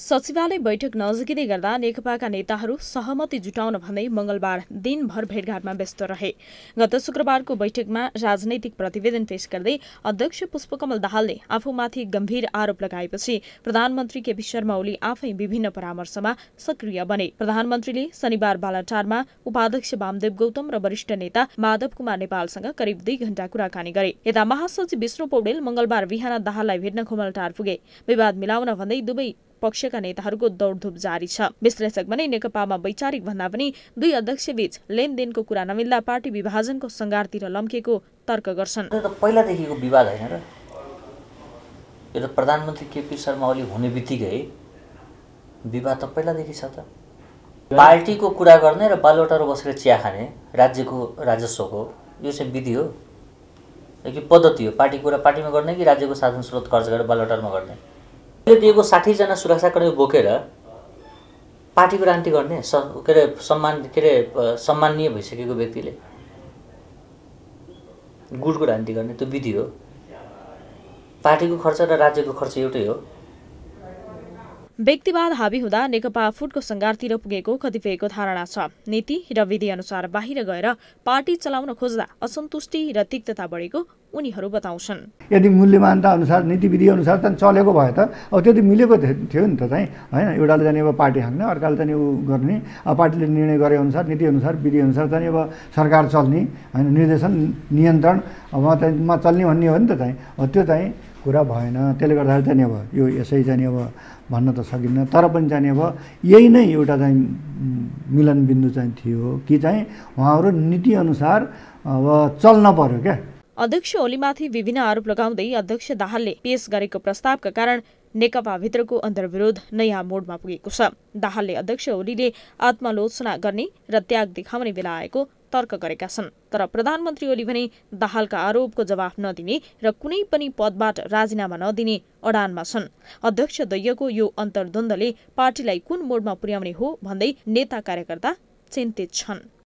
सचिवालय बैठक नजिकिँदै गर्दा नेकपाका नेताहरू सहमति जुटाउन भन्दै मंगलबार दिनभर भेटघाटमा व्यस्त रहे गत शुक्रबारको बैठकमा राजनैतिक प्रतिवेदन पेश गर्दै अध्यक्ष पुष्पकमल दाहालले आफूमाथि गम्भीर आरोप लगाएपछि प्रधानमन्त्री केपी शर्मा ओली आफै विभिन्न परामर्शमा सक्रिय बने प्रधानमन्त्रीले शनिबार बालाटारमा उपाध्यक्ष वामदेव गौतम र वरिष्ठ नेता माधव कुमार नेपालसँग करिब दुई घण्टा कुराकानी गरे यता महासचिव विष्णु पौडेल मंगलबार बिहान दाहाललाई भेट्न खुमलटार पुगे विवाद मिलाउन भन्दै दुवै पक्षका नेताहरूको दौडधुप जारी छ विश्लेषक भने नेकपामा वैचारिक भन्दा पनि दुई अध्यक्ष बीच लेनदेनको कुरा नमिल्दा पार्टी विभाजनको सङ्घारतिर लम्केको तर्क गर्छन् पहिलादेखिको विवाद होइन र यो त प्रधानमन्त्री केपी शर्मा ओली हुने बित्तिकै विवाद त पहिलादेखि छ त पार्टीको कुरा गर्ने र बालवटा बसेर चिया खाने राज्यको राजस्वको यो चाहिँ विधि हो कि पद्धति हो पार्टीको कुरा पार्टीमा गर्ने कि राज्यको साधन स्रोत खर्च गरेर बालवटारमा गर्ने उसले दिएको साठीजना सुरक्षाकर्मी बोकेर पार्टीको रान्टी गर्ने स के अरे सम्मान के अरे सम्माननीय भइसकेको व्यक्तिले गुडको रान्टी गर्ने त्यो विधि हो पार्टीको खर्च र राज्यको खर्च एउटै हो व्यक्तिवाद हावी हुँदा नेकपा फुटको सङ्घारतिर पुगेको कतिपयको धारणा छ नीति र विधिअनुसार बाहिर गएर पार्टी चलाउन खोज्दा असन्तुष्टि र तिक्तता बढेको उनीहरू बताउँछन् यदि मूल्यमानता अनुसार नीति विधि अनुसार त चलेको भए त अब त्यो त मिलेको थियो नि त चाहिँ होइन एउटाले जाने अब पार्टी हाँक्ने अर्काले जाने ऊ गर्ने अब पार्टीले निर्णय गरे अनुसार नीतिअनुसार विधिअनुसार चाहिँ अब सरकार चल्ने होइन निर्देशन नियन्त्रण अब चल्ने भन्ने हो नि त चाहिँ त्यो चाहिँ कुरा भएन त्यसले गर्दाखेरि चाहिँ अब यो यसै चाहिँ अब भन्न त सकिन्न तर पनि चाहिँ अब यही नै एउटा चाहिँ मिलनबिन्दु चाहिँ थियो कि चाहिँ उहाँहरू नीतिअनुसार अब चल्न पर्यो क्या अध्यक्ष ओलीमाथि विभिन्न आरोप लगाउँदै अध्यक्ष दाहालले पेश गरेको प्रस्तावका कारण नेकपाभित्रको अन्तर्विरोध नयाँ मोडमा पुगेको छ दाहालले अध्यक्ष ओलीले आत्मालोचना गर्ने र त्याग देखाउने बेला आएको तर्क गरेका छन् तर प्रधानमन्त्री ओली भने दाहालका आरोपको जवाफ नदिने र कुनै पनि पदबाट राजीनामा नदिने अडानमा छन् अध्यक्ष दैयको यो अन्तर्द्वन्दले पार्टीलाई कुन मोडमा पुर्याउने हो भन्दै नेता कार्यकर्ता चिन्तित छन्